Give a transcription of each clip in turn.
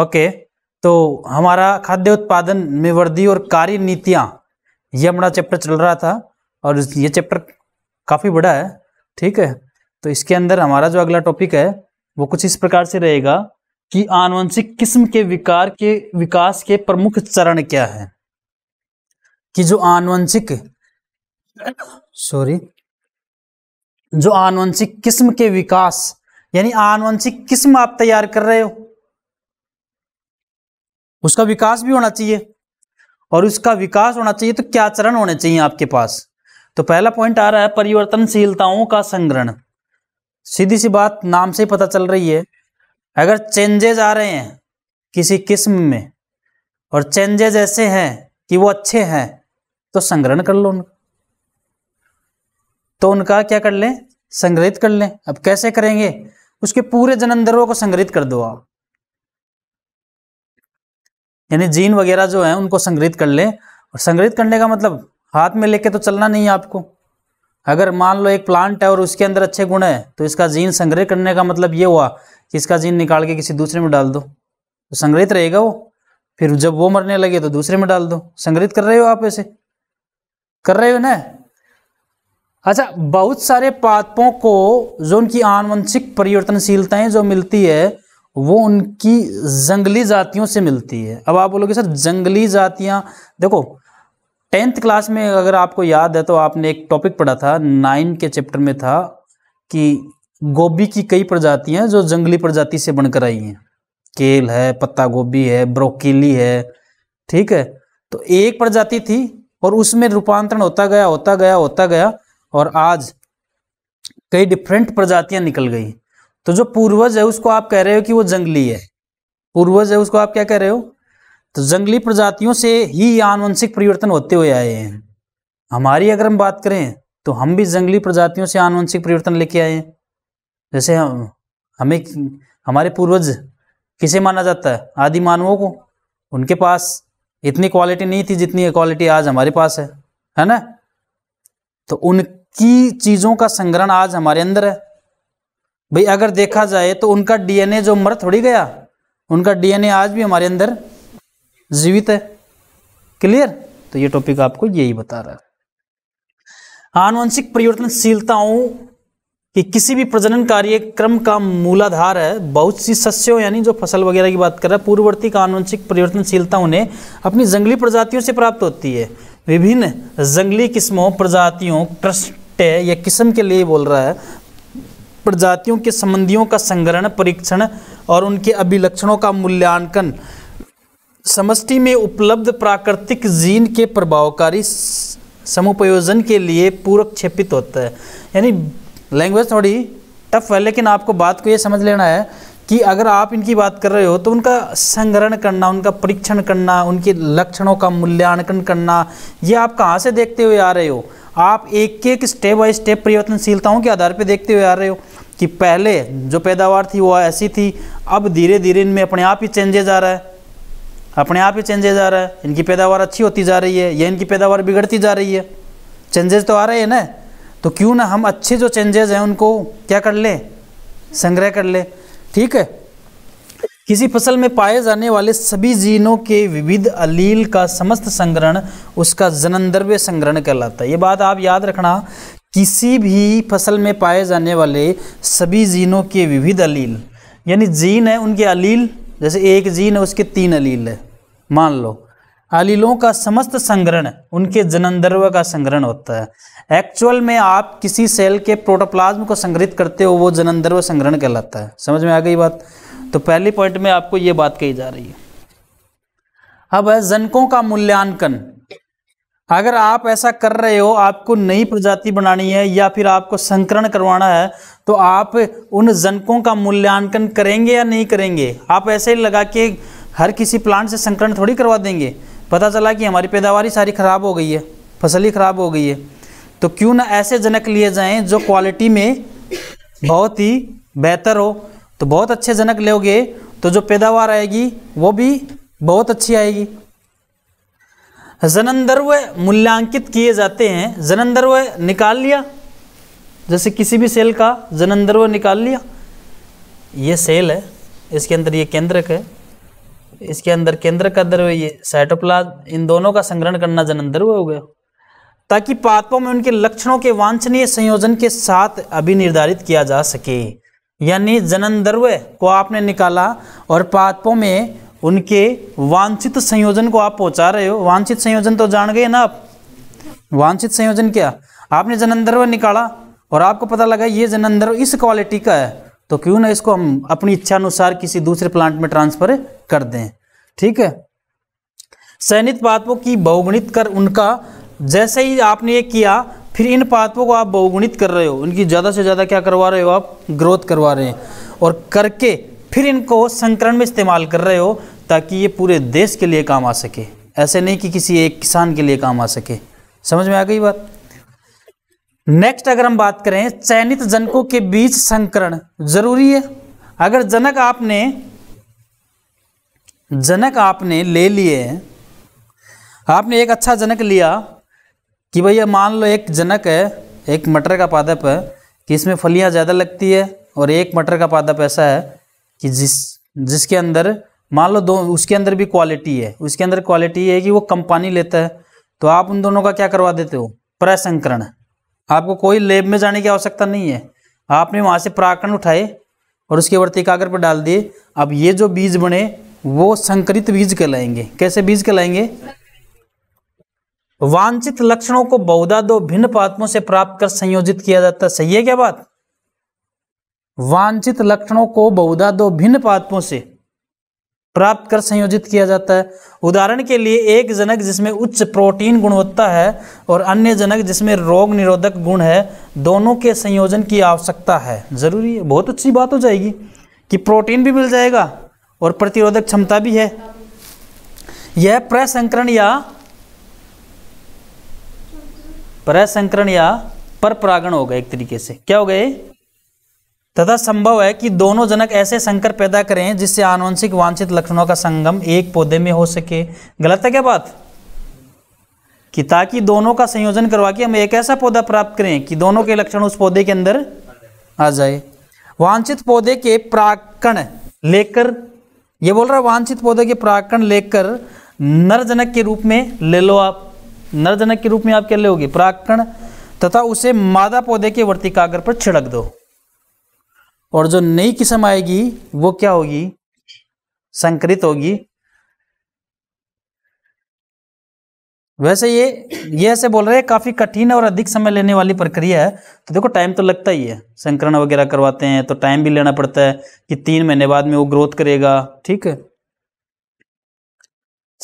okay तो हमारा खाद्य उत्पादन में वृद्धि और कार्य नीतियाँ ये हमारा चैप्टर चल रहा था और ये चैप्टर काफ़ी बड़ा है ठीक है तो इसके अंदर हमारा जो अगला टॉपिक है वो कुछ इस प्रकार से रहेगा कि आनुवंशिक किस्म के विकार के विकास के प्रमुख चरण क्या है कि जो आनुवंशिक सॉरी जो आनुवंशिक किस्म के विकास यानी आनुवंशिक किस्म आप तैयार कर रहे हो उसका विकास भी होना चाहिए और उसका विकास होना चाहिए तो क्या चरण होने चाहिए आपके पास तो पहला पॉइंट आ रहा है परिवर्तनशीलताओं का संग्रहण सीधी सी बात नाम से ही पता चल रही है अगर चेंजेज आ रहे हैं किसी किस्म में और चेंजेज ऐसे हैं कि वो अच्छे हैं तो संग्रहण कर लो उनका तो उनका क्या कर लें संग्रहित कर लें अब कैसे करेंगे उसके पूरे जनंदरों को संग्रहित कर दो आप यानी जीन वगैरह जो है उनको संग्रहित कर ले और संग्रहित करने का मतलब हाथ में लेके तो चलना नहीं है आपको अगर मान लो एक प्लांट है और उसके अंदर अच्छे गुण है तो इसका जीन संग्रह करने का मतलब ये हुआ कि इसका जीन निकाल के किसी दूसरे में डाल दो तो संग्रहित रहेगा वो फिर जब वो मरने लगे तो दूसरे में डाल दो संग्रहित कर रहे हो आप ऐसे कर रहे हो ना अच्छा बहुत सारे पादपों को जो उनकी आनुवंशिक परिवर्तनशीलताएं जो मिलती है वो उनकी जंगली जातियों से मिलती है अब आप बोलोगे सर जंगली जातियाँ देखो टेंथ क्लास में अगर आपको याद है तो आपने एक टॉपिक पढ़ा था नाइन के चैप्टर में था कि गोभी की कई प्रजातियाँ जो जंगली प्रजाति से बनकर आई हैं केल है पत्ता गोभी है ब्रोकीली है ठीक है तो एक प्रजाति थी और उसमें रूपांतरण होता गया होता गया होता गया और आज कई डिफरेंट प्रजातियां निकल गई तो जो पूर्वज है उसको आप कह रहे हो कि वो जंगली है पूर्वज है उसको आप क्या कह रहे हो तो जंगली प्रजातियों से ही आनुवंशिक परिवर्तन होते हुए आए हैं हमारी अगर हम बात करें तो हम भी जंगली प्रजातियों से आनुवंशिक परिवर्तन लेके आए हैं जैसे हम हमें हमारे पूर्वज किसे माना जाता है आदि मानवों को उनके पास इतनी क्वालिटी नहीं थी जितनी क्वालिटी आज हमारे पास है है ना तो उनकी चीज़ों का संग्रहण आज हमारे अंदर है भाई अगर देखा जाए तो उनका डीएनए जो मर थोड़ी गया उनका डीएनए आज भी हमारे अंदर जीवित है क्लियर तो ये टॉपिक आपको यही बता रहा है आनुवंशिक परिवर्तनशीलताओं कि किसी भी प्रजनन कार्यक्रम का मूलाधार है बहुत सी सस्यों यानी जो फसल वगैरह की बात कर रहा है पूर्ववर्ती का आनुवंशिक परिवर्तनशीलता उन्हें अपनी जंगली प्रजातियों से प्राप्त होती है विभिन्न जंगली किस्मों प्रजातियों ट्रस्ट या किस्म के लिए बोल रहा है प्रजातियों के संबंधियों का संग्रहण परीक्षण और उनके अभिलक्षणों का मूल्यांकन समष्टि में उपलब्ध प्राकृतिक जीन के प्रभावकारी समुपयोजन के लिए पूरक क्षेपित होता है यानी लैंग्वेज थोड़ी टफ है लेकिन आपको बात को ये समझ लेना है कि अगर आप इनकी बात कर रहे हो तो उनका संग्रहण करना उनका परीक्षण करना उनके लक्षणों का मूल्यांकन करना ये आप कहाँ से देखते हुए आ रहे हो आप एक एक स्टेप बाय स्टेप परिवर्तनशीलताओं के आधार पर देखते हुए आ रहे हो कि पहले जो पैदावार थी वो ऐसी थी अब धीरे धीरे इनमें अपने आप ही चेंजेज आ रहा है अपने आप ही चेंजेज आ रहा है इनकी पैदावार अच्छी होती जा रही है या इनकी पैदावार बिगड़ती जा रही है चेंजेज तो आ रहे हैं ना तो क्यों ना हम अच्छे जो चेंजेज हैं उनको क्या कर लें संग्रह कर लें ठीक है किसी फसल में पाए जाने वाले सभी जीनों के विविध अलील का समस्त संग्रहण उसका जननद्रव्य संग्रहण कहलाता है ये बात आप याद रखना किसी भी फसल में पाए जाने वाले सभी जीनों के विविध अलील यानी जीन है उनके अलील जैसे एक जीन है उसके तीन अलील है मान लो अलीलों का समस्त संग्रहण उनके जनंदर्व का संग्रहण होता है एक्चुअल में आप किसी सेल के प्रोटोप्लाज्म को संग्रहित करते हो वो जननद्रव्य संग्रहण कहलाता है समझ में आ गई बात तो पहली पॉइंट में आपको ये बात कही जा रही है अब है जनकों का मूल्यांकन अगर आप ऐसा कर रहे हो आपको नई प्रजाति बनानी है या फिर आपको संकरण करवाना है तो आप उन जनकों का मूल्यांकन करेंगे या नहीं करेंगे आप ऐसे ही लगा के हर किसी प्लांट से संकरण थोड़ी करवा देंगे पता चला कि हमारी पैदावार ही सारी ख़राब हो गई है फसल ही ख़राब हो गई है तो क्यों ना ऐसे जनक लिए जाएं जो क्वालिटी में बहुत ही बेहतर हो तो बहुत अच्छे जनक लोगे तो जो पैदावार आएगी वो भी बहुत अच्छी आएगी जनंदर्व मूल्यांकित किए जाते हैं जनंदर्व निकाल लिया जैसे किसी भी सेल का जनंदर्व निकाल लिया ये सेल है इसके अंदर ये केंद्रक है इसके अंदर केंद्र का द्रव ये साइटोप्लाज इन दोनों का संग्रहण करना जनंदर्व हो गया ताकि पादपों में उनके लक्षणों के वांछनीय संयोजन के साथ अभी निर्धारित किया जा सके यानी जननद्रव्य को आपने निकाला और पादपों में उनके वांछित संयोजन को आप पहुंचा रहे हो वांछित संयोजन तो जान गए ना आप वांछित संयोजन क्या आपने जननद्रव्य निकाला और आपको पता लगा ये जननद्रव्य इस क्वालिटी का है तो क्यों ना इसको हम अपनी इच्छा अनुसार किसी दूसरे प्लांट में ट्रांसफर कर दें ठीक है सैनित पादपों की बहुगुणित कर उनका जैसे ही आपने ये किया फिर इन पादपों को आप बहुगुणित कर रहे हो इनकी ज़्यादा से ज़्यादा क्या करवा रहे हो आप ग्रोथ करवा रहे हैं और करके फिर इनको संकरण में इस्तेमाल कर रहे हो ताकि ये पूरे देश के लिए काम आ सके ऐसे नहीं कि किसी एक किसान के लिए काम आ सके समझ में आ गई बात नेक्स्ट अगर हम बात करें चयनित जनकों के बीच संकरण जरूरी है अगर जनक आपने जनक आपने ले लिए आपने एक अच्छा जनक लिया कि भैया मान लो एक जनक है एक मटर का पादप है कि इसमें फलियाँ ज़्यादा लगती है और एक मटर का पादप ऐसा है कि जिस जिसके अंदर मान लो दो उसके अंदर भी क्वालिटी है उसके अंदर क्वालिटी है कि वो कम पानी लेता है तो आप उन दोनों का क्या करवा देते हो प्रसंकरण आपको कोई लेब में जाने की आवश्यकता नहीं है आपने वहाँ से प्राकरण उठाए और उसके कागर पर डाल दिए अब ये जो बीज बने वो संकरित बीज कहलाएंगे कैसे बीज कहलाएंगे वांछित लक्षणों को बहुधा दो भिन्न पात्रों से प्राप्त कर संयोजित किया जाता है सही है क्या बात वांछित लक्षणों को बहुधा दो भिन्न पात्रों से प्राप्त कर संयोजित किया जाता है उदाहरण के लिए एक जनक जिसमें उच्च प्रोटीन गुणवत्ता है और अन्य जनक जिसमें रोग निरोधक गुण है दोनों के संयोजन की आवश्यकता है ज़रूरी है बहुत अच्छी बात हो जाएगी कि प्रोटीन भी मिल जाएगा और प्रतिरोधक क्षमता भी है यह प्रसंकरण या परसंकरण या पर परागण हो गए एक तरीके से क्या हो गए तथा संभव है कि दोनों जनक ऐसे संकर पैदा करें जिससे आनुवंशिक वांछित लक्षणों का संगम एक पौधे में हो सके गलत है क्या बात कि ताकि दोनों का संयोजन करवा के हम एक ऐसा पौधा प्राप्त करें कि दोनों के लक्षण उस पौधे के अंदर आ जाए वांछित पौधे के प्राकण लेकर यह बोल रहा है वांछित पौधे के प्राकण लेकर नर जनक के रूप में ले लो आप नरजनक के रूप में आप क्या लोगे परागकण तथा उसे मादा पौधे के वर्तिकाग्र पर छिड़क दो और जो नई किस्म आएगी वो क्या होगी संकरित होगी वैसे ये ये ऐसे बोल रहे हैं काफ़ी कठिन और अधिक समय लेने वाली प्रक्रिया है तो देखो टाइम तो लगता ही है संकरण वगैरह करवाते हैं तो टाइम भी लेना पड़ता है कि तीन महीने बाद में वो ग्रोथ करेगा ठीक है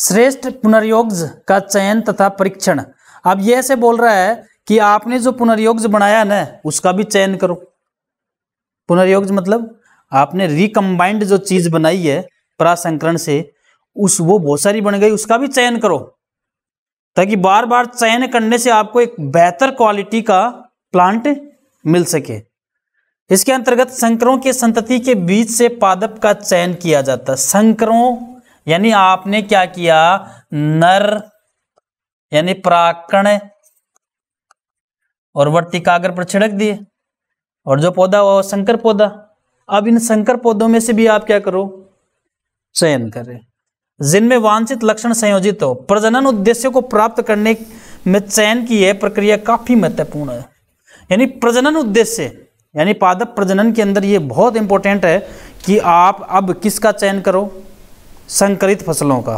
श्रेष्ठ पुनर्योग का चयन तथा परीक्षण अब यह से बोल रहा है कि आपने जो पुनर्योग बनाया ना उसका भी चयन करो पुनर्योग मतलब आपने रिकम्बाइंड जो चीज़ बनाई है प्रासंकरण से उस वो बहुत सारी बन गई उसका भी चयन करो ताकि बार बार चयन करने से आपको एक बेहतर क्वालिटी का प्लांट मिल सके इसके अंतर्गत संकरों के संतति के बीच से पादप का चयन किया जाता है संकरों यानी आपने क्या किया नर यानी प्राकण और कागर पर छिड़क दिए और जो पौधा वो संकर पौधा अब इन संकर पौधों में से भी आप क्या करो चयन करें जिनमें वांछित लक्षण संयोजित हो प्रजनन उद्देश्य को प्राप्त करने में चयन की यह प्रक्रिया काफी महत्वपूर्ण है यानी प्रजनन उद्देश्य यानी पादप प्रजनन के अंदर यह बहुत इंपॉर्टेंट है कि आप अब किसका चयन करो संकरित फसलों का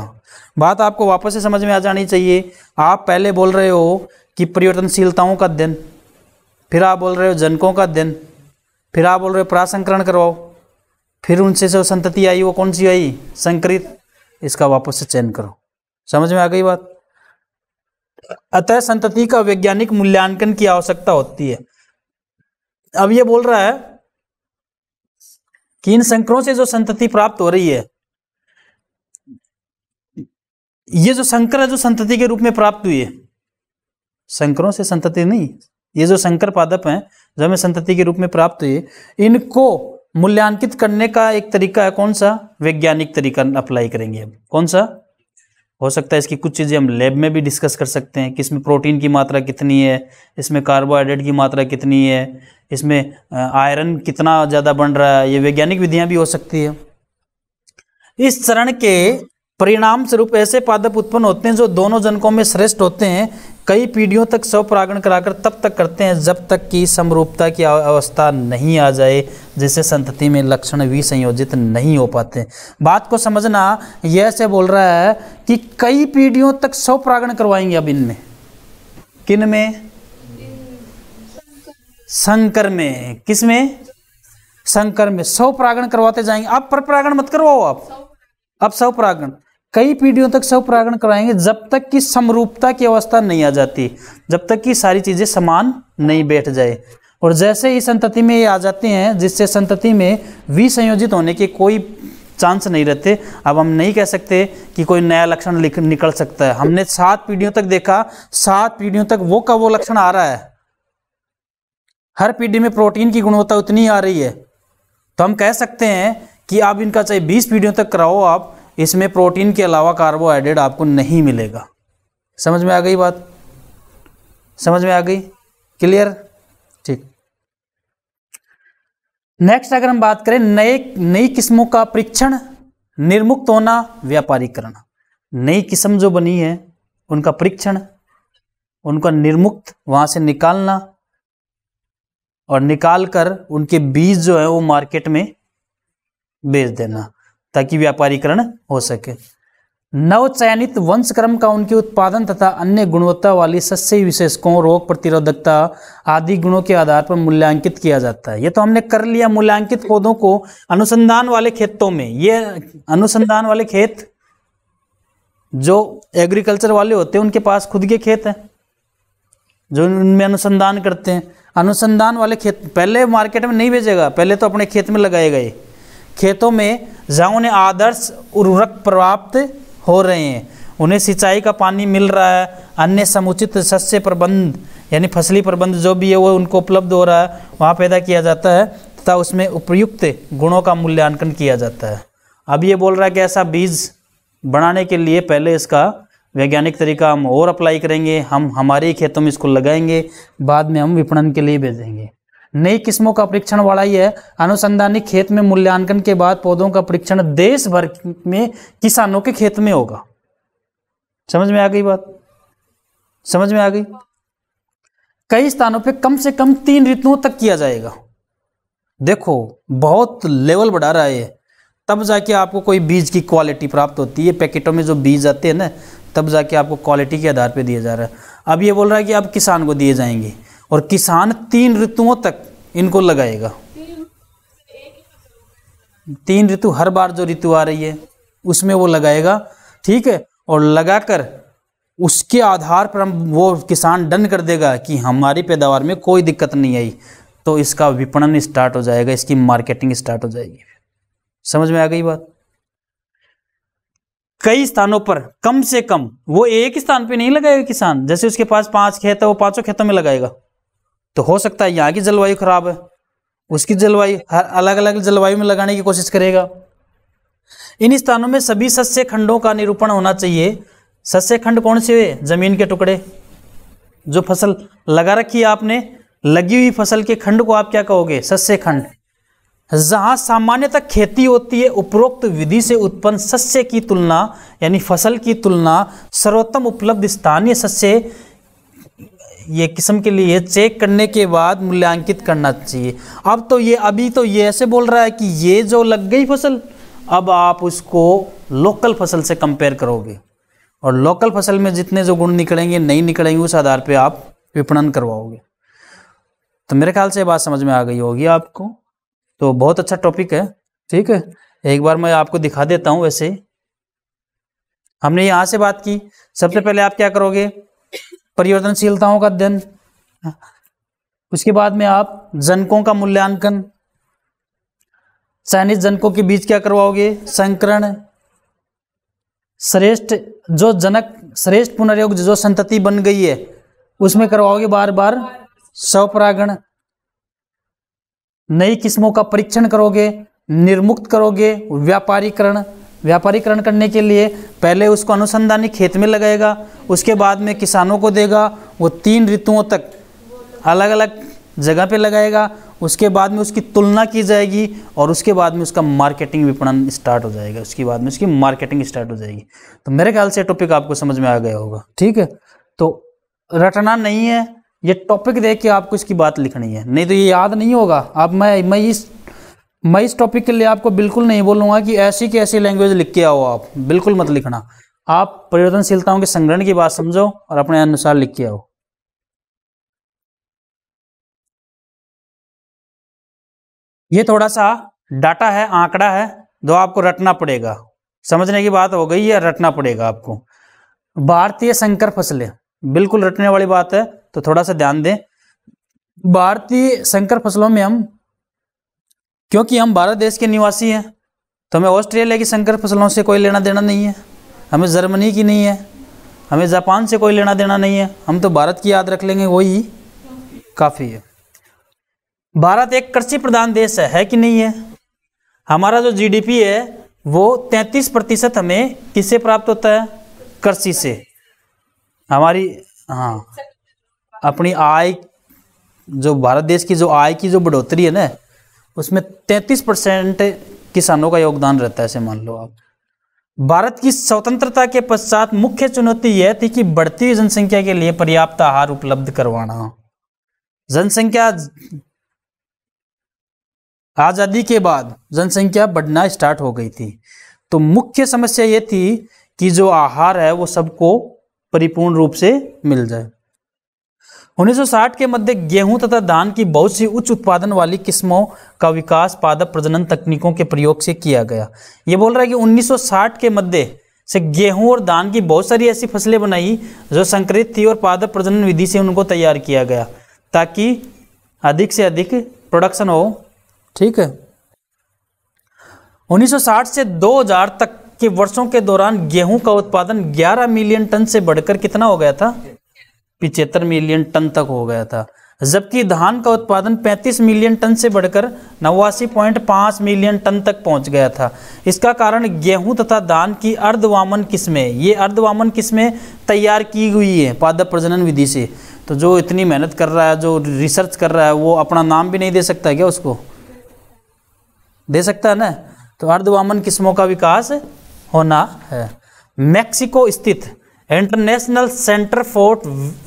बात आपको वापस से समझ में आ जानी चाहिए आप पहले बोल रहे हो कि परिवर्तनशीलताओं का दिन फिर आप बोल रहे हो जनकों का दिन फिर आप बोल रहे हो प्रासंकरण करवाओ फिर उनसे जो संतति आई वो कौन सी आई संकरित इसका वापस से चयन करो समझ में आ गई बात अतः संतति का वैज्ञानिक मूल्यांकन की आवश्यकता होती है अब ये बोल रहा है कि इन संकरों से जो संतति प्राप्त हो रही है ये जो शंकर है जो संतति के रूप में प्राप्त हुई है शंकरों से संतति नहीं ये जो शंकर पादप हैं जो हमें संतति के रूप में प्राप्त हुई इनको मूल्यांकित करने का एक तरीका है कौन सा वैज्ञानिक तरीका अप्लाई करेंगे हम कौन सा हो सकता है इसकी कुछ चीज़ें हम लैब में भी डिस्कस कर सकते हैं कि इसमें प्रोटीन की मात्रा कितनी है इसमें कार्बोहाइड्रेट की मात्रा कितनी है इसमें आयरन कितना ज़्यादा बन रहा है ये वैज्ञानिक विधियाँ भी हो सकती है इस चरण के परिणाम स्वरूप ऐसे पादप उत्पन्न होते हैं जो दोनों जनकों में श्रेष्ठ होते हैं कई पीढ़ियों तक स्व परागण कराकर तब तक करते हैं जब तक कि समरूपता की अवस्था नहीं आ जाए जिससे संतति में लक्षण भी संयोजित नहीं हो पाते बात को समझना यह से बोल रहा है कि कई पीढ़ियों तक स्व परागण करवाएंगे अब इनमें किन में संकर में किस में संकर में स्व परागण करवाते जाएंगे आप पर मत करवाओ आप अब स्व परागण कई पीढ़ियों तक सब परागण कराएंगे जब तक कि समरूपता की अवस्था नहीं आ जाती जब तक कि सारी चीज़ें समान नहीं बैठ जाए और जैसे ही संतति में ये आ जाते हैं जिससे संतति में विसंयोजित होने के कोई चांस नहीं रहते अब हम नहीं कह सकते कि कोई नया लक्षण निकल सकता है हमने सात पीढ़ियों तक देखा सात पीढ़ियों तक वो का वो लक्षण आ रहा है हर पीढ़ी में प्रोटीन की गुणवत्ता उतनी आ रही है तो हम कह सकते हैं कि आप इनका चाहे बीस पीढ़ियों तक कराओ आप इसमें प्रोटीन के अलावा कार्बोहाइड्रेट आपको नहीं मिलेगा समझ में आ गई बात समझ में आ गई क्लियर ठीक नेक्स्ट अगर हम बात करें नए नई किस्मों का परीक्षण निर्मुक्त होना व्यापारीकरण नई किस्म जो बनी है उनका परीक्षण उनका निर्मुक्त वहां से निकालना और निकाल कर उनके बीज जो है वो मार्केट में बेच देना ताकि व्यापारीकरण हो सके नवचयनित क्रम का उनके उत्पादन तथा अन्य गुणवत्ता वाली सस्य विशेषकों रोग प्रतिरोधकता आदि गुणों के आधार पर मूल्यांकित किया जाता है ये तो हमने कर लिया मूल्यांकित पौधों को अनुसंधान वाले खेतों में ये अनुसंधान वाले खेत जो एग्रीकल्चर वाले होते हैं उनके पास खुद के खेत हैं जो उनमें अनुसंधान करते हैं अनुसंधान वाले खेत पहले मार्केट में नहीं भेजेगा पहले तो अपने खेत में लगाए गए खेतों में जहाँ उन्हें आदर्श उर्वरक प्राप्त हो रहे हैं उन्हें सिंचाई का पानी मिल रहा है अन्य समुचित सस्य प्रबंध यानी फसली प्रबंध जो भी है वो उनको उपलब्ध हो रहा है वहाँ पैदा किया जाता है तथा उसमें उपयुक्त गुणों का मूल्यांकन किया जाता है अब ये बोल रहा है कि ऐसा बीज बनाने के लिए पहले इसका वैज्ञानिक तरीका हम और अप्लाई करेंगे हम हमारे खेतों में इसको लगाएंगे बाद में हम विपणन के लिए भेजेंगे नई किस्मों का परीक्षण वाला ही है अनुसंधानी खेत में मूल्यांकन के बाद पौधों का परीक्षण देश भर में किसानों के खेत में होगा समझ में आ गई बात समझ में आ गई कई स्थानों पे कम से कम तीन ऋतुओं तक किया जाएगा देखो बहुत लेवल बढ़ा रहा है तब जाके आपको कोई बीज की क्वालिटी प्राप्त होती है पैकेटों में जो बीज आते हैं ना तब जाके आपको क्वालिटी के आधार पे दिया जा रहा है अब ये बोल रहा है कि आप किसान को दिए जाएंगे और किसान तीन ऋतुओं तक इनको लगाएगा तीन ऋतु हर बार जो ऋतु आ रही है उसमें वो लगाएगा ठीक है और लगाकर उसके आधार पर हम वो किसान डन कर देगा कि हमारी पैदावार में कोई दिक्कत नहीं आई तो इसका विपणन स्टार्ट हो जाएगा इसकी मार्केटिंग स्टार्ट हो जाएगी समझ में आ गई बात कई स्थानों पर कम से कम वो एक स्थान पे नहीं लगाएगा किसान जैसे उसके पास पांच खेत है वो पांचों खेतों में लगाएगा तो हो सकता है यहाँ की जलवायु खराब है उसकी जलवायु हर अलग अलग जलवायु में लगाने की कोशिश करेगा इन स्थानों में सभी सस्य खंडों का निरूपण होना चाहिए सस्य खंड कौन से हुए जमीन के टुकड़े जो फसल लगा रखी है आपने लगी हुई फसल के खंड को आप क्या कहोगे सस्य खंड जहाँ सामान्यतः खेती होती है उपरोक्त विधि से उत्पन्न सस्य की तुलना यानी फसल की तुलना सर्वोत्तम उपलब्ध स्थानीय सस्य ये किस्म के लिए चेक करने के बाद मूल्यांकित करना चाहिए अब तो ये अभी तो ये ऐसे बोल रहा है कि ये जो लग गई फसल अब आप उसको लोकल फसल से कंपेयर करोगे और लोकल फसल में जितने जो गुण निकलेंगे नहीं निकलेंगे उस आधार पे आप विपणन करवाओगे तो मेरे ख्याल से बात समझ में आ गई होगी आपको तो बहुत अच्छा टॉपिक है ठीक है एक बार मैं आपको दिखा देता हूँ वैसे हमने यहाँ से बात की सबसे पहले आप क्या करोगे परिवर्तनशीलताओं का अध्ययन उसके बाद में आप जनकों का मूल्यांकन चयनित जनकों के बीच क्या करवाओगे संकरण श्रेष्ठ जो जनक श्रेष्ठ पुनर्योग जो संतति बन गई है उसमें करवाओगे बार बार स्वपरागण नई किस्मों का परीक्षण करोगे निर्मुक्त करोगे व्यापारीकरण व्यापारीकरण करने के लिए पहले उसको अनुसंधानी खेत में लगाएगा उसके बाद में किसानों को देगा वो तीन ऋतुओं तक अलग अलग जगह पे लगाएगा उसके बाद में उसकी तुलना की जाएगी और उसके बाद में उसका मार्केटिंग विपणन स्टार्ट हो जाएगा उसके बाद में उसकी मार्केटिंग स्टार्ट हो जाएगी तो मेरे ख्याल से टॉपिक आपको समझ में आ गया होगा ठीक है तो रटना नहीं है ये टॉपिक देख के आपको इसकी बात लिखनी है नहीं तो ये याद नहीं होगा आप मैं मैं इस मैं इस टॉपिक के लिए आपको बिल्कुल नहीं बोलूँगा कि ऐसी की ऐसी लैंग्वेज लिख के आओ आप बिल्कुल मत लिखना आप परिवर्तनशीलताओं के संग्रहण की बात समझो और अपने अनुसार लिख के आओ ये थोड़ा सा डाटा है आंकड़ा है जो आपको रटना पड़ेगा समझने की बात हो गई है रटना पड़ेगा आपको भारतीय संकर फसलें बिल्कुल रटने वाली बात है तो थोड़ा सा ध्यान दें भारतीय संकर फसलों में हम क्योंकि हम भारत देश के निवासी हैं तो हमें ऑस्ट्रेलिया की संकर फसलों से कोई लेना देना नहीं है हमें जर्मनी की नहीं है हमें जापान से कोई लेना देना नहीं है हम तो भारत की याद रख लेंगे वही काफ़ी है भारत एक कृषि प्रधान देश है, है कि नहीं है हमारा जो जीडीपी है वो 33 प्रतिशत हमें किससे प्राप्त होता है कृषि से हमारी हाँ अपनी आय जो भारत देश की जो आय की जो बढ़ोतरी है ना उसमें 33 परसेंट किसानों का योगदान रहता है ऐसे मान लो आप भारत की स्वतंत्रता के पश्चात मुख्य चुनौती यह थी कि बढ़ती जनसंख्या के लिए पर्याप्त आहार उपलब्ध करवाना जनसंख्या आज़ादी के बाद जनसंख्या बढ़ना स्टार्ट हो गई थी तो मुख्य समस्या ये थी कि जो आहार है वो सबको परिपूर्ण रूप से मिल जाए 1960 के मध्य गेहूं तथा धान की बहुत सी उच्च उत्पादन वाली किस्मों का विकास पादप प्रजनन तकनीकों के प्रयोग से किया गया ये बोल रहा है कि 1960 के मध्य से गेहूं और धान की बहुत सारी ऐसी फसलें बनाई जो संकृत थी और पादप प्रजनन विधि से उनको तैयार किया गया ताकि अधिक से अधिक प्रोडक्शन हो ठीक है 1960 से 2000 तक के वर्षों के दौरान गेहूं का उत्पादन 11 मिलियन टन से बढ़कर कितना हो गया था पिचहत्तर मिलियन टन तक हो गया था जबकि धान का उत्पादन 35 मिलियन टन से बढ़कर नवासी पॉइंट पाँच मिलियन टन तक पहुंच गया था इसका कारण गेहूं तथा धान की अर्धवामन किस्में ये अर्धवामन किस्में तैयार की हुई है पादप प्रजनन विधि से तो जो इतनी मेहनत कर रहा है जो रिसर्च कर रहा है वो अपना नाम भी नहीं दे सकता क्या उसको दे सकता है ना तो अर्धवामन किस्मों का विकास होना है मैक्सिको स्थित international centre for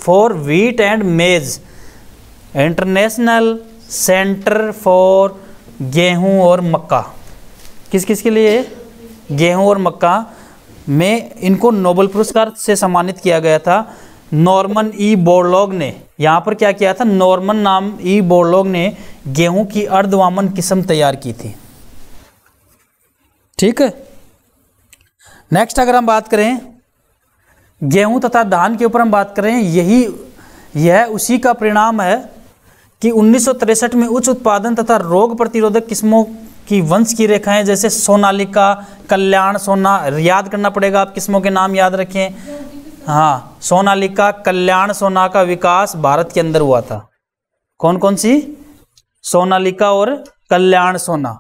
for wheat and maize international centre for गेहूं और मक्का किस किस के लिए गेहूं और मक्का में इनको नोबल पुरस्कार से सम्मानित किया गया था नॉर्मन ई बोरलॉग ने यहाँ पर क्या किया था नॉर्मन नाम ई बोरलॉग ने गेहूं की अर्धवामन किस्म तैयार की थी ठीक है नेक्स्ट अगर हम बात करें गेहूं तथा धान के ऊपर हम बात करें यही यह उसी का परिणाम है कि उन्नीस में उच्च उत्पादन तथा रोग प्रतिरोधक किस्मों की वंश की रेखाएं जैसे सोनालिका कल्याण सोना याद करना पड़ेगा आप किस्मों के नाम याद रखें हाँ सोनालिका कल्याण सोना का विकास भारत के अंदर हुआ था कौन कौन सी सोनालिका और कल्याण सोना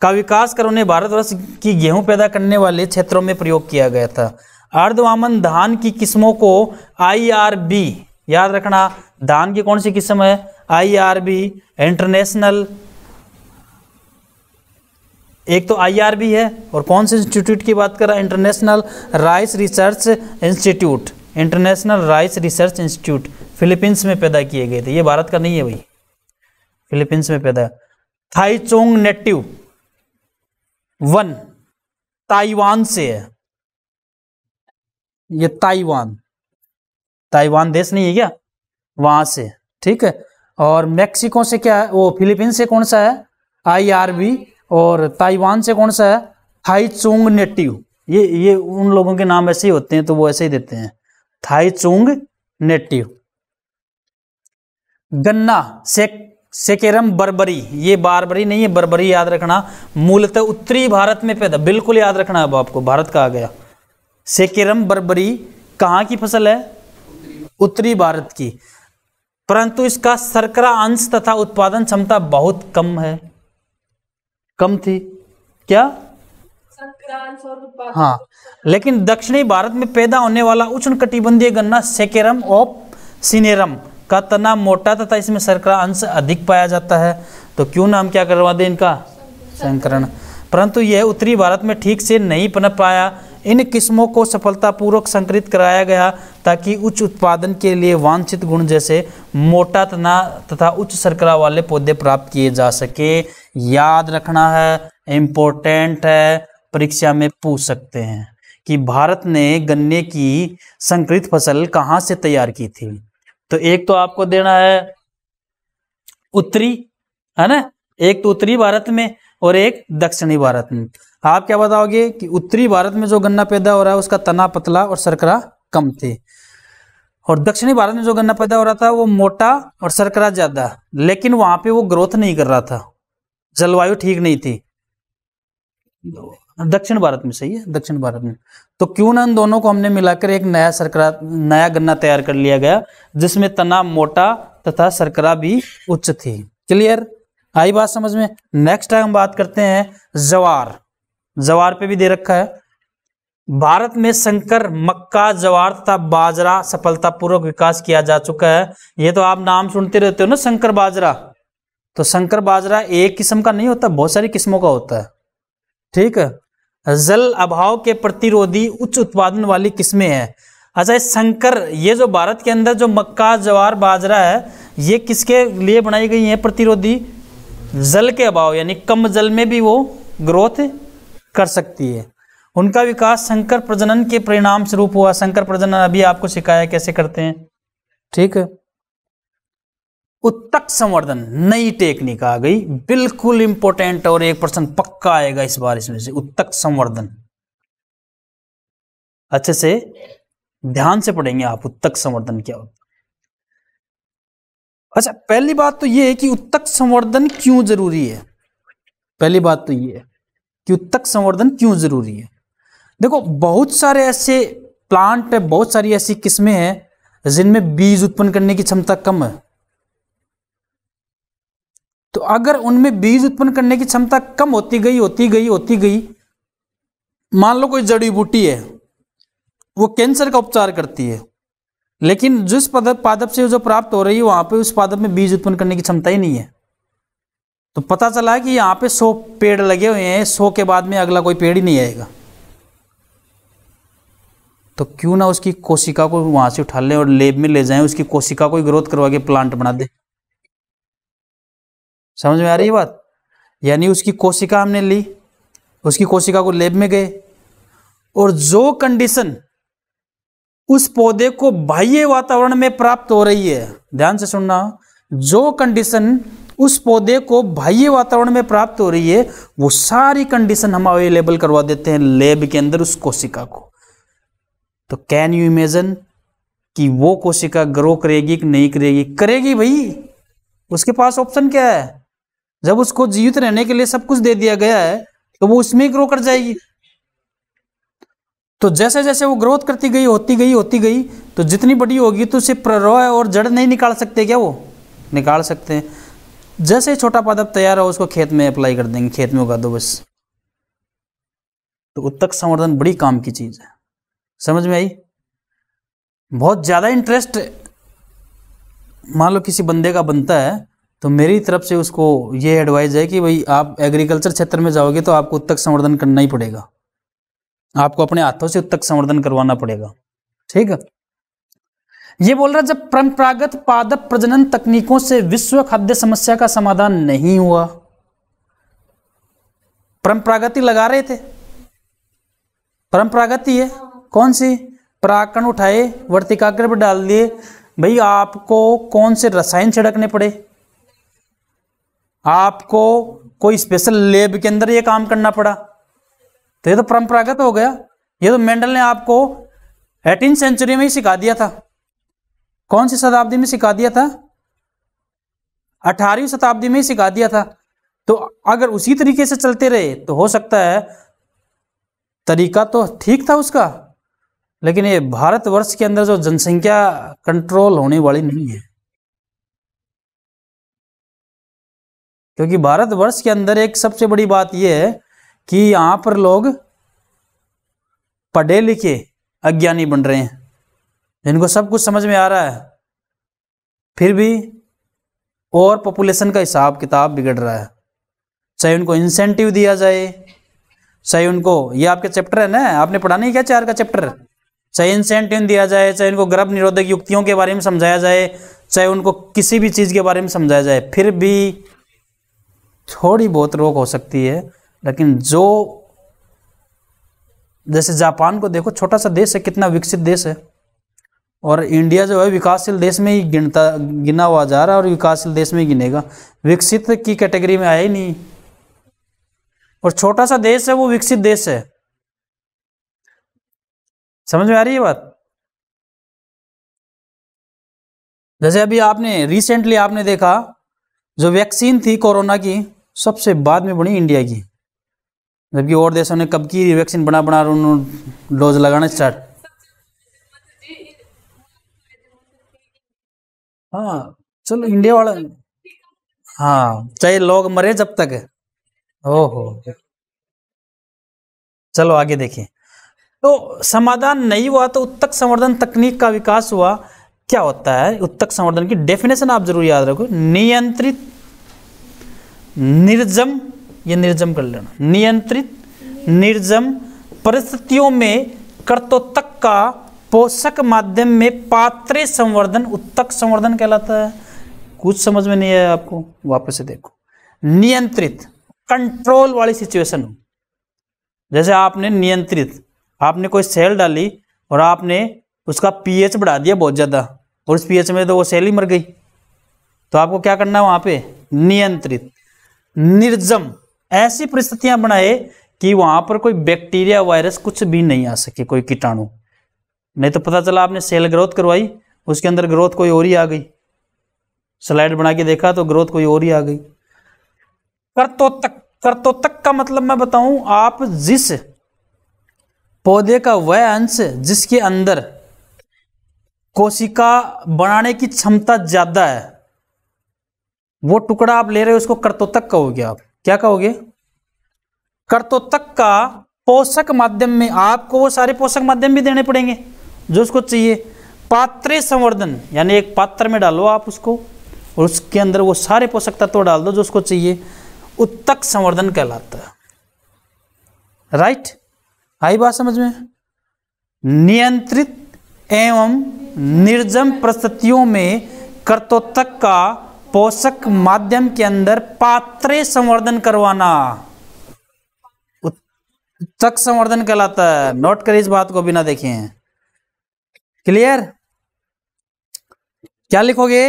का विकास कर उन्हें भारतवर्ष की गेहूं पैदा करने वाले क्षेत्रों में प्रयोग किया गया था अर्धवामन धान की किस्मों को आईआरबी याद रखना धान की कौन सी किस्म है आईआरबी इंटरनेशनल एक तो आईआरबी है और कौन से इंस्टीट्यूट की बात कर रहा है international rice research institute international rice research institute Philippines में पैदा किए गए थे ये भारत का नहीं है भाई फिलीपींस में पैदा थाईचोंग नेटिव वन ताइवान से है ये ताइवान ताइवान देश नहीं है क्या वहां से ठीक है और मैक्सिको से क्या है वो फिलीपीन से कौन सा है आईआरबी और ताइवान से कौन सा है थाई चुंग नेटिव ये ये उन लोगों के नाम ऐसे ही होते हैं तो वो ऐसे ही देते हैं थाई चुंग नेटिव गन्ना सेक सेकेरम बर्बरी ये बारबरी नहीं है बर्बरी याद रखना मूलतः उत्तरी भारत में पैदा बिल्कुल याद रखना अब आपको भारत का आ गया सेकेरम बर्बरी कहाँ की फसल है उत्तरी भारत की परंतु इसका सरकरा अंश तथा उत्पादन क्षमता बहुत कम है कम थी क्या हाँ लेकिन दक्षिणी भारत में पैदा होने वाला उष्ण कटिबंधीय गन्ना सेकेरम ऑफ सिनेरम का तना मोटा तथा इसमें सरकरा अंश अधिक पाया जाता है तो क्यों ना हम क्या करवा दें इनका संकरण परंतु यह उत्तरी भारत में ठीक से नहीं पनप पाया इन किस्मों को सफलतापूर्वक संकृत कराया गया ताकि उच्च उत्पादन के लिए वांछित गुण जैसे मोटा तना तथा उच्च शर्करा वाले पौधे प्राप्त किए जा सके याद रखना है इम्पोर्टेंट है परीक्षा में पूछ सकते हैं कि भारत ने गन्ने की संकृत फसल कहाँ से तैयार की थी तो एक तो आपको देना है उत्तरी है ना एक तो उत्तरी भारत में और एक दक्षिणी भारत में आप क्या बताओगे कि उत्तरी भारत में जो गन्ना पैदा हो रहा है उसका तना पतला और सरकरा कम थे और दक्षिणी भारत में जो गन्ना पैदा हो रहा था वो मोटा और सरकरा ज़्यादा लेकिन वहां पे वो ग्रोथ नहीं कर रहा था जलवायु ठीक नहीं थी दक्षिण भारत में सही है दक्षिण भारत में तो क्यों ना इन दोनों को हमने मिलाकर एक नया सरकरा नया गन्ना तैयार कर लिया गया जिसमें तना मोटा तथा सरकरा भी उच्च थी क्लियर आई बात समझ में नेक्स्ट हम बात करते हैं जवार जवार पे भी दे रखा है भारत में संकर मक्का जवार तथा बाजरा सफलतापूर्वक विकास किया जा चुका है ये तो आप नाम सुनते रहते हो ना संकर बाजरा तो संकर बाजरा एक किस्म का नहीं होता बहुत सारी किस्मों का होता है ठीक है जल अभाव के प्रतिरोधी उच्च उत्पादन वाली किस्में हैं अच्छा संकर ये जो भारत के अंदर जो मक्का जवार बाजरा है ये किसके लिए बनाई गई है प्रतिरोधी जल के अभाव यानी कम जल में भी वो ग्रोथ कर सकती है उनका विकास संकर प्रजनन के परिणाम स्वरूप हुआ संकर प्रजनन अभी आपको सिखाया कैसे करते हैं ठीक है उत्तक संवर्धन नई टेक्निक आ गई बिल्कुल इंपॉर्टेंट और एक प्रश्न पक्का आएगा इस बार इसमें से उत्तक संवर्धन अच्छे से ध्यान से पढ़ेंगे आप उत्तक संवर्धन क्या होता अच्छा पहली बात तो यह है कि उत्तक संवर्धन क्यों जरूरी है पहली बात तो यह है उत्तक संवर्धन क्यों ज़रूरी है देखो बहुत सारे ऐसे प्लांट है बहुत सारी ऐसी किस्में हैं जिनमें बीज उत्पन्न करने की क्षमता कम है तो अगर उनमें बीज उत्पन्न करने की क्षमता कम होती गई होती गई होती गई मान लो कोई जड़ी बूटी है वो कैंसर का उपचार करती है लेकिन जिस पादप पादप से जो प्राप्त हो रही है वहां पे उस पादप में बीज उत्पन्न करने की क्षमता ही नहीं है तो पता चला कि यहाँ पे सौ पेड़ लगे हुए हैं सौ के बाद में अगला कोई पेड़ ही नहीं आएगा तो क्यों ना उसकी कोशिका को वहां से उठा लें और लेब में ले जाएं उसकी कोशिका को ग्रोथ करवा के प्लांट बना दे समझ में आ रही है बात यानी उसकी कोशिका हमने ली उसकी कोशिका को लेब में गए और जो कंडीशन उस पौधे को बाह्य वातावरण में प्राप्त हो रही है ध्यान से सुनना जो कंडीशन उस पौधे को बाह्य वातावरण में प्राप्त हो रही है वो सारी कंडीशन हम अवेलेबल करवा देते हैं लेब के अंदर उस कोशिका को तो कैन यू इमेजन कि वो कोशिका ग्रो करेगी कि नहीं करेगी करेगी भाई उसके पास ऑप्शन क्या है जब उसको जीवित रहने के लिए सब कुछ दे दिया गया है तो वो उसमें ग्रो कर जाएगी तो जैसे जैसे वो ग्रोथ करती गई होती गई होती गई तो जितनी बड़ी होगी तो उसे प्ररोह और जड़ नहीं निकाल सकते क्या वो निकाल सकते हैं जैसे ही छोटा पादप तैयार हो उसको खेत में अप्लाई कर देंगे खेत में उगा दो बस तो उत्तक संवर्धन बड़ी काम की चीज़ है समझ में आई बहुत ज़्यादा इंटरेस्ट मान लो किसी बंदे का बनता है तो मेरी तरफ से उसको ये एडवाइज है कि भाई आप एग्रीकल्चर क्षेत्र में जाओगे तो आपको उत्तक संवर्धन करना ही पड़ेगा आपको अपने हाथों से उत्तक संवर्धन करवाना पड़ेगा ठीक है ये बोल रहा है जब परंपरागत पादप प्रजनन तकनीकों से विश्व खाद्य समस्या का समाधान नहीं हुआ परंपरागति लगा रहे थे परंपरागति है कौन सी पराकण उठाए वर्तिकाग्र पर डाल दिए भाई आपको कौन से रसायन छिड़कने पड़े आपको कोई स्पेशल लेब के अंदर ये काम करना पड़ा तो ये तो परंपरागत हो गया ये तो मेंडल ने आपको एटीन सेंचुरी में ही सिखा दिया था कौन सी शताब्दी में सिखा दिया था अठारहवीं शताब्दी में ही सिखा दिया था तो अगर उसी तरीके से चलते रहे तो हो सकता है तरीका तो ठीक था उसका लेकिन ये भारतवर्ष के अंदर जो जनसंख्या कंट्रोल होने वाली नहीं है क्योंकि भारतवर्ष के अंदर एक सबसे बड़ी बात यह है कि यहां पर लोग पढ़े लिखे अज्ञानी बन रहे हैं इनको सब कुछ समझ में आ रहा है फिर भी और पॉपुलेशन का हिसाब किताब बिगड़ रहा है चाहे उनको इंसेंटिव दिया जाए चाहे उनको ये आपके चैप्टर है ना आपने पढ़ा नहीं क्या चार का चैप्टर चाहे इंसेंटिव दिया जाए चाहे उनको गर्भ निरोधक युक्तियों के बारे में समझाया जाए चाहे उनको किसी भी चीज़ के बारे में समझाया जाए फिर भी थोड़ी बहुत रोक हो सकती है लेकिन जो जैसे जापान को देखो छोटा सा देश है कितना विकसित देश है और इंडिया जो है विकासशील देश में ही गिनता गिना हुआ जा रहा है और विकासशील देश में ही गिनेगा विकसित की कैटेगरी में आया ही नहीं और छोटा सा देश है वो विकसित देश है समझ में आ रही है बात जैसे अभी आपने रिसेंटली आपने देखा जो वैक्सीन थी कोरोना की सबसे बाद में बनी इंडिया की जबकि और देशों ने कब की वैक्सीन बना बना डोज लगाना स्टार्ट हाँ चलो इंडिया वाला हाँ चाहे लोग मरे जब तक हो चलो आगे देखिए तो समाधान नहीं हुआ तो उत्तक संवर्धन तकनीक का विकास हुआ क्या होता है उत्तक संवर्धन की डेफिनेशन आप जरूर याद रखो नियंत्रित निर्जम ये निर्जम कर लेना नियंत्रित निर्जम परिस्थितियों में कर्तोत्तक का पोषक माध्यम में पात्र संवर्धन उत्तक संवर्धन कहलाता है कुछ समझ में नहीं आया आपको वापस से देखो नियंत्रित कंट्रोल वाली सिचुएशन जैसे आपने नियंत्रित आपने कोई सेल डाली और आपने उसका पीएच बढ़ा दिया बहुत ज़्यादा और उस पीएच में तो वो सेल ही मर गई तो आपको क्या करना है वहां पे नियंत्रित निर्जम ऐसी परिस्थितियां बनाए कि वहां पर कोई बैक्टीरिया वायरस कुछ भी नहीं आ सके कोई कीटाणु नहीं तो पता चला आपने सेल ग्रोथ करवाई उसके अंदर ग्रोथ कोई और ही आ गई स्लाइड बना के देखा तो ग्रोथ कोई और ही आ गई करतो तक करतो तक का मतलब मैं बताऊं आप जिस पौधे का वह अंश जिसके अंदर कोशिका बनाने की क्षमता ज़्यादा है वो टुकड़ा आप ले रहे हो उसको करतोतक कहोगे आप क्या कहोगे करतोतक का पोषक माध्यम में आपको वो सारे पोषक माध्यम भी देने पड़ेंगे जो उसको चाहिए पात्र संवर्धन यानी एक पात्र में डालो आप उसको और उसके अंदर वो सारे पोषक तत्व डाल दो जो उसको चाहिए उत्तक संवर्धन कहलाता है राइट आई बात समझ में नियंत्रित एवं निर्जम परिस्थितियों में कर्तोत्तक का पोषक माध्यम के अंदर पात्र संवर्धन करवाना उत्तक संवर्धन कहलाता है नोट करें इस बात को बिना देखे क्लियर क्या लिखोगे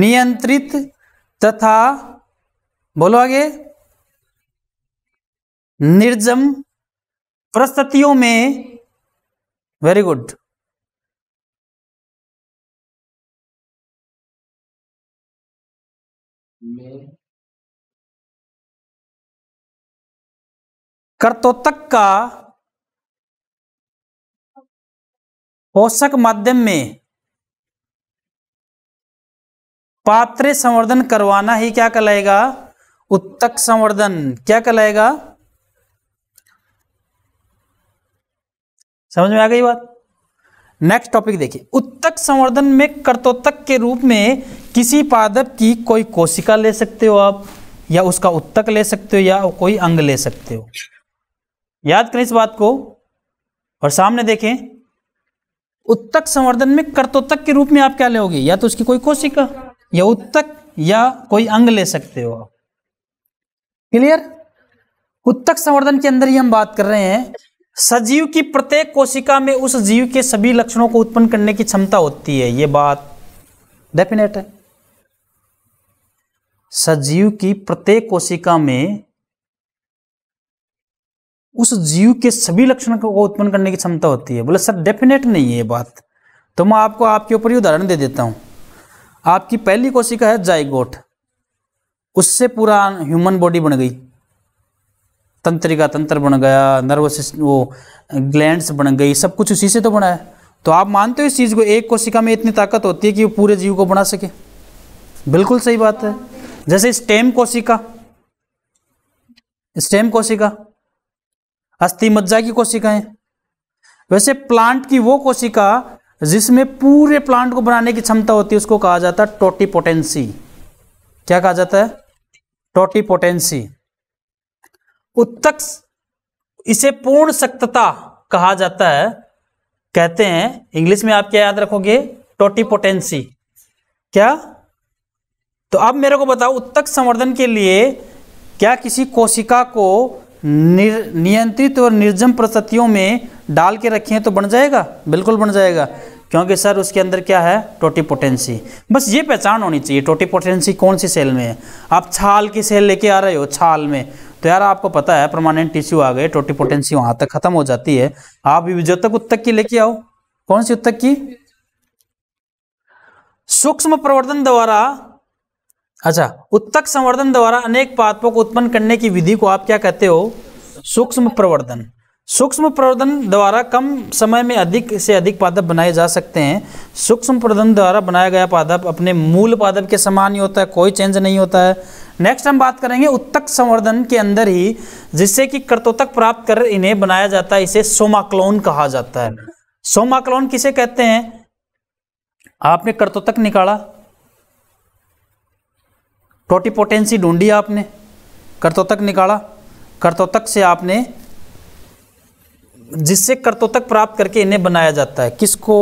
नियंत्रित तथा बोलो आगे निर्जम परिस्थितियों में वेरी गुड कर्तोतक का पोषक माध्यम में पात्र संवर्धन करवाना ही क्या कहलाएगा उत्तक संवर्धन क्या कहलाएगा समझ में आ गई बात नेक्स्ट टॉपिक देखिए उत्तक संवर्धन में कर्तोत्तक के रूप में किसी पादप की कोई कोशिका ले सकते हो आप या उसका उत्तक ले सकते हो या कोई अंग ले सकते हो याद करें इस बात को और सामने देखें उत्तक संवर्धन में कर्तोत्तक के रूप में आप क्या लोगे या तो उसकी कोई कोशिका या उत्तक या कोई अंग ले सकते हो आप क्लियर उत्तक संवर्धन के अंदर ही हम बात कर रहे हैं सजीव की प्रत्येक कोशिका में उस जीव के सभी लक्षणों को उत्पन्न करने की क्षमता होती है ये बात डेफिनेट है सजीव की प्रत्येक कोशिका में उस जीव के सभी लक्षण को उत्पन्न करने की क्षमता होती है बोले सर डेफिनेट नहीं है ये बात तो मैं आपको आपके ऊपर ही उदाहरण दे देता हूँ आपकी पहली कोशिका है जाइगोट उससे पूरा ह्यूमन बॉडी बन गई तंत्रिका तंत्र बन गया नर्वस वो ग्लैंड्स बन गई सब कुछ उसी से तो बना है तो आप मानते हो इस चीज़ को एक कोशिका में इतनी ताकत होती है कि वो पूरे जीव को बना सके बिल्कुल सही बात है जैसे स्टेम कोशिका स्टेम कोशिका अस्थि मज्जा की कोशिकाएं वैसे प्लांट की वो कोशिका जिसमें पूरे प्लांट को बनाने की क्षमता होती है उसको कहा जाता है टोटी पोटेंसी क्या कहा जाता है टोटी पोटेंसी उत्तक इसे पूर्ण सक्तता कहा जाता है कहते हैं इंग्लिश में आप क्या याद रखोगे टोटी पोटेंसी क्या तो अब मेरे को बताओ उत्तक संवर्धन के लिए क्या किसी कोशिका को नियंत्रित और निर्जम प्रसतियों में डाल के रखें तो बन जाएगा बिल्कुल बन जाएगा क्योंकि सर उसके अंदर क्या है टोटी पोटेंसी बस ये पहचान होनी चाहिए टोटी पोटेंसी कौन सी सेल में है आप छाल की सेल लेके आ रहे हो छाल में तो यार आपको पता है परमानेंट टिश्यू आ गए टोटी पोटेंसी वहां तक ख़त्म हो जाती है आप जब तक उत्तक की लेके आओ कौन सी उत्तक की सूक्ष्म प्रवर्धन द्वारा अच्छा उत्तक संवर्धन द्वारा अनेक पादपों को उत्पन्न करने की विधि को आप क्या कहते हो सूक्ष्म प्रवर्धन सूक्ष्म प्रवर्धन द्वारा कम समय में अधिक से अधिक पादप बनाए जा सकते हैं सूक्ष्म प्रवर्धन द्वारा बनाया गया पादप अपने मूल पादप के समान ही होता है कोई चेंज नहीं होता है नेक्स्ट हम बात करेंगे उत्तक संवर्धन के अंदर ही जिससे कि कर्तोतक प्राप्त कर इन्हें बनाया जाता है इसे सोमाक्लोन कहा जाता है सोमाक्लोन किसे कहते हैं आपने कर्तोतक निकाला टोटीपोटेंसी ढूंढी आपने करतोतक निकाला करतोतक से आपने जिससे करतोतक प्राप्त करके इन्हें बनाया जाता है किसको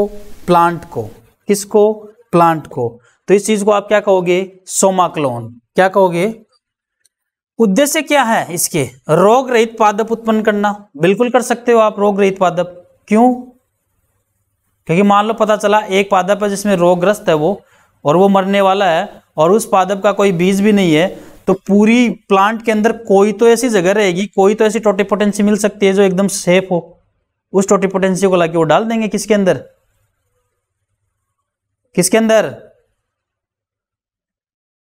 प्लांट को किसको प्लांट को तो इस चीज को आप क्या कहोगे सोमाक्लोन क्या कहोगे उद्देश्य क्या है इसके रोग रहित पादप उत्पन्न करना बिल्कुल कर सकते हो आप रोग रहित पादप क्यों क्योंकि मान लो पता चला एक पादप है जिसमें रोगग्रस्त है वो और वो मरने वाला है और उस पादप का कोई बीज भी नहीं है तो पूरी प्लांट के अंदर कोई तो ऐसी जगह रहेगी कोई तो ऐसी टोटिपोटेंसी मिल सकती है जो एकदम सेफ हो उस टोटिपोटेंसी को लाके वो डाल देंगे किसके अंदर किसके अंदर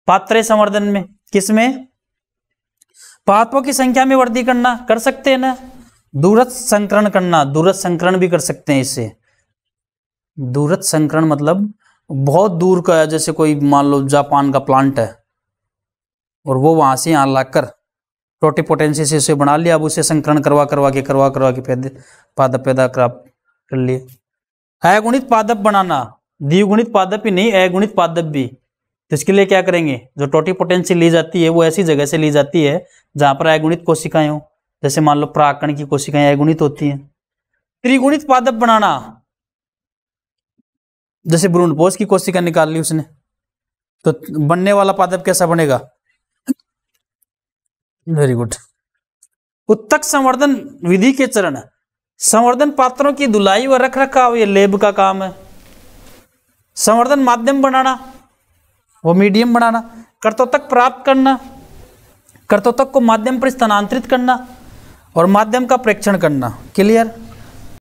पात्र संवर्धन में किसमें पात्रों की संख्या में वृद्धि करना कर सकते हैं ना दूरत संकरण करना दूरत संकरण भी कर सकते हैं इससे दूरत संकरण मतलब बहुत दूर का है जैसे कोई मान लो जापान का प्लांट है और वो वहाँ से यहाँ लाकर टोटी पोटेंसी से उसे बना लिया अब उसे संकरण करवा करवा के करवा करवा के पैदा पादप पैदा कर लिए अगुणित पादप बनाना द्विगुणित पादप ही नहीं अगुणित पादप भी तो इसके लिए क्या करेंगे जो टोटी पोटेंसी ली जाती है वो ऐसी जगह से ली जाती है जहाँ पर अगुणित कोशिकाएं हों जैसे मान लो प्राकण की कोशिकाएं अगुणित होती हैं त्रिगुणित पादप बनाना जैसे भ्रूण पोष की कोशिका निकाल ली उसने तो बनने वाला पादप कैसा बनेगा वेरी गुड उत्तक संवर्धन विधि के चरण संवर्धन पात्रों की धुलाई व रख रखाव ये लेब का काम है संवर्धन माध्यम बनाना वो मीडियम बनाना करतो तक प्राप्त करना करतो तक को माध्यम पर स्थानांतरित करना और माध्यम का प्रेक्षण करना क्लियर